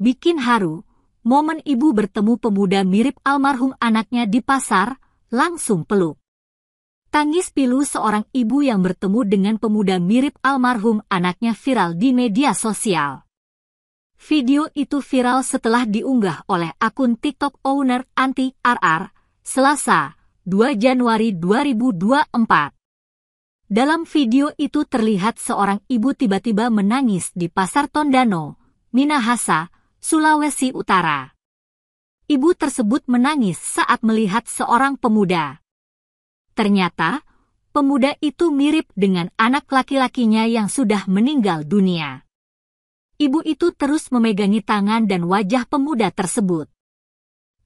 Bikin haru, momen ibu bertemu pemuda mirip almarhum anaknya di pasar, langsung peluk. Tangis pilu seorang ibu yang bertemu dengan pemuda mirip almarhum anaknya viral di media sosial. Video itu viral setelah diunggah oleh akun TikTok owner Anti RR, Selasa, 2 Januari 2024. Dalam video itu terlihat seorang ibu tiba-tiba menangis di pasar Tondano, Minahasa, Sulawesi Utara. Ibu tersebut menangis saat melihat seorang pemuda. Ternyata, pemuda itu mirip dengan anak laki-lakinya yang sudah meninggal dunia. Ibu itu terus memegangi tangan dan wajah pemuda tersebut.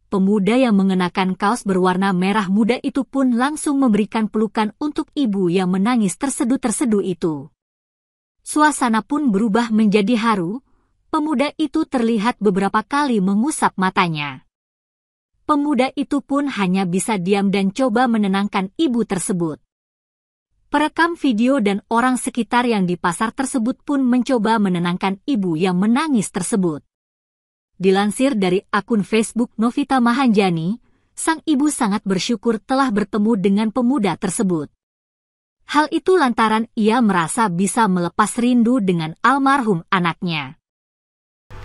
Pemuda yang mengenakan kaos berwarna merah muda itu pun langsung memberikan pelukan untuk ibu yang menangis tersedu-tersedu itu. Suasana pun berubah menjadi haru, pemuda itu terlihat beberapa kali mengusap matanya. Pemuda itu pun hanya bisa diam dan coba menenangkan ibu tersebut. Perekam video dan orang sekitar yang di pasar tersebut pun mencoba menenangkan ibu yang menangis tersebut. Dilansir dari akun Facebook Novita Mahanjani, sang ibu sangat bersyukur telah bertemu dengan pemuda tersebut. Hal itu lantaran ia merasa bisa melepas rindu dengan almarhum anaknya.